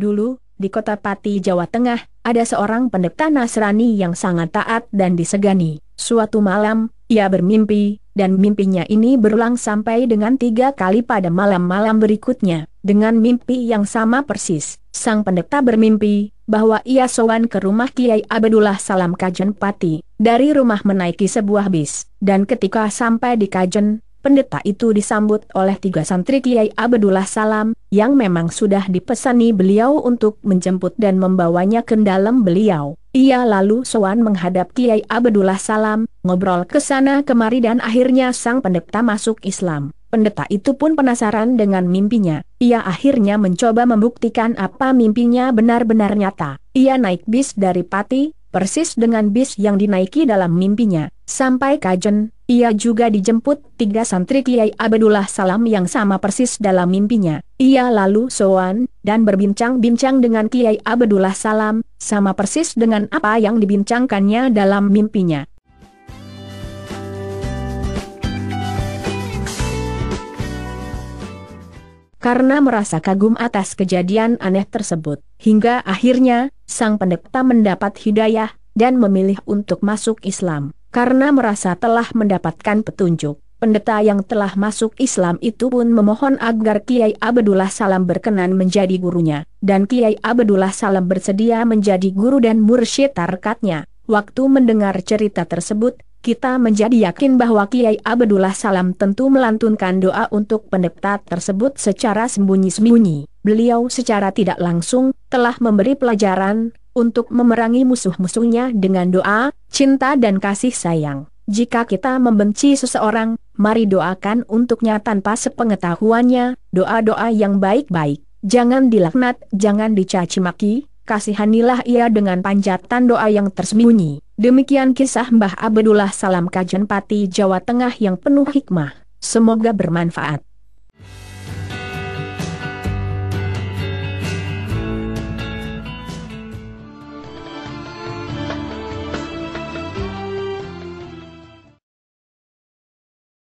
Dulu, di kota Pati, Jawa Tengah, ada seorang pendeta Nasrani yang sangat taat dan disegani. Suatu malam, ia bermimpi, dan mimpinya ini berulang sampai dengan tiga kali pada malam-malam berikutnya. Dengan mimpi yang sama persis, sang pendeta bermimpi bahwa ia sowan ke rumah Kiai Abdullah Salam Kajen Pati, dari rumah menaiki sebuah bis, dan ketika sampai di Kajen, pendeta itu disambut oleh tiga santri Kiai Abdullah Salam, yang memang sudah dipesani beliau untuk menjemput dan membawanya ke dalam beliau. Ia lalu sowan menghadap Kiai Abdullah Salam, ngobrol ke sana kemari dan akhirnya sang pendeta masuk Islam. Pendeta itu pun penasaran dengan mimpinya. Ia akhirnya mencoba membuktikan apa mimpinya benar-benar nyata. Ia naik bis dari Pati, persis dengan bis yang dinaiki dalam mimpinya. Sampai Kajen, ia juga dijemput tiga santri Kiai Abdullah Salam yang sama persis dalam mimpinya. Ia lalu sowan dan berbincang-bincang dengan Kiai Abdullah Salam, sama persis dengan apa yang dibincangkannya dalam mimpinya. karena merasa kagum atas kejadian aneh tersebut. Hingga akhirnya, sang pendeta mendapat hidayah, dan memilih untuk masuk Islam. Karena merasa telah mendapatkan petunjuk, pendeta yang telah masuk Islam itu pun memohon agar Kiai Abdullah Salam berkenan menjadi gurunya, dan Kiai Abdullah Salam bersedia menjadi guru dan mursyid tarkatnya. Waktu mendengar cerita tersebut, kita menjadi yakin bahwa Kiai Abdullah Salam tentu melantunkan doa untuk pendeta tersebut secara sembunyi-sembunyi. Beliau secara tidak langsung telah memberi pelajaran untuk memerangi musuh-musuhnya dengan doa, cinta dan kasih sayang. Jika kita membenci seseorang, mari doakan untuknya tanpa sepengetahuannya, doa-doa yang baik-baik. Jangan dilaknat, jangan dicaci maki, kasihanilah ia dengan panjatan doa yang tersembunyi. Demikian kisah Mbah Abdullah Salam Pati Jawa Tengah yang penuh hikmah. Semoga bermanfaat.